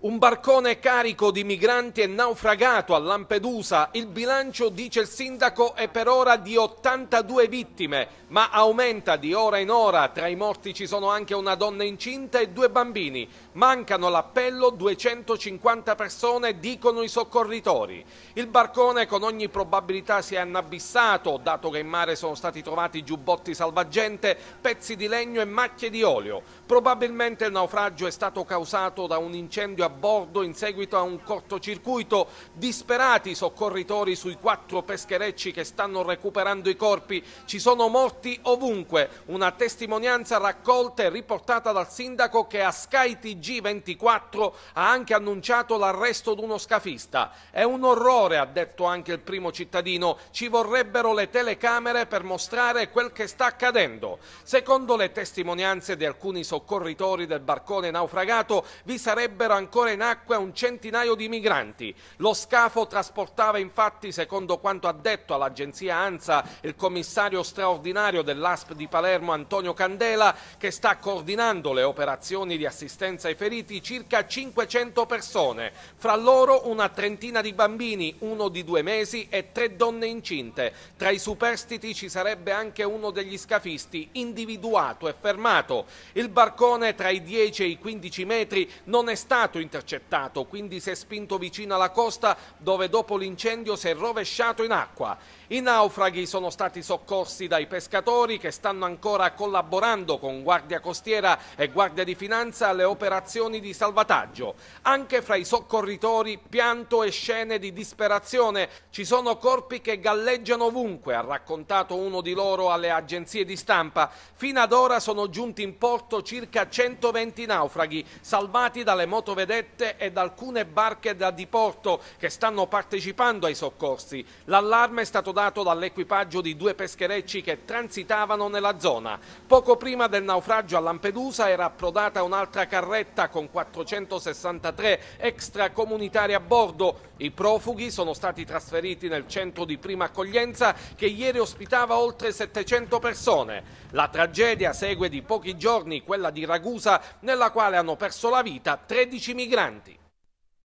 Un barcone carico di migranti è naufragato a Lampedusa. Il bilancio, dice il sindaco, è per ora di 82 vittime, ma aumenta di ora in ora. Tra i morti ci sono anche una donna incinta e due bambini. Mancano l'appello 250 persone, dicono i soccorritori. Il barcone con ogni probabilità si è annabissato, dato che in mare sono stati trovati giubbotti salvagente, pezzi di legno e macchie di olio. Probabilmente il naufragio è stato causato da un incendio a bordo in seguito a un cortocircuito. Disperati i soccorritori sui quattro pescherecci che stanno recuperando i corpi. Ci sono morti ovunque. Una testimonianza raccolta e riportata dal sindaco che a Sky TG24 ha anche annunciato l'arresto di uno scafista. È un orrore, ha detto anche il primo cittadino. Ci vorrebbero le telecamere per mostrare quel che sta accadendo. Secondo le testimonianze di alcuni soccorritori del barcone naufragato, vi sarebbero ancora ancora in acqua un centinaio di migranti. Lo scafo trasportava infatti, secondo quanto ha detto all'agenzia ANSA il commissario straordinario dell'ASP di Palermo Antonio Candela, che sta coordinando le operazioni di assistenza ai feriti, circa 500 persone, fra loro una trentina di bambini, uno di due mesi e tre donne incinte. Tra i superstiti ci sarebbe anche uno degli scafisti, individuato e fermato. Il barcone tra i 10 e i 15 metri non è stato intercettato, quindi si è spinto vicino alla costa dove dopo l'incendio si è rovesciato in acqua. I naufraghi sono stati soccorsi dai pescatori che stanno ancora collaborando con Guardia Costiera e Guardia di Finanza alle operazioni di salvataggio. Anche fra i soccorritori pianto e scene di disperazione. Ci sono corpi che galleggiano ovunque, ha raccontato uno di loro alle agenzie di stampa. Fino ad ora sono giunti in porto circa 120 naufraghi salvati dalle motovedette barchette ed alcune barche da diporto che stanno partecipando ai soccorsi. L'allarme è stato dato dall'equipaggio di due pescherecci che transitavano nella zona. Poco prima del naufragio a Lampedusa era approdata un'altra carretta con 463 extracomunitari a bordo. I profughi sono stati trasferiti nel centro di prima accoglienza che ieri ospitava oltre 700 persone. La tragedia segue di pochi giorni quella di Ragusa nella quale hanno perso la vita 13 migranti migranti.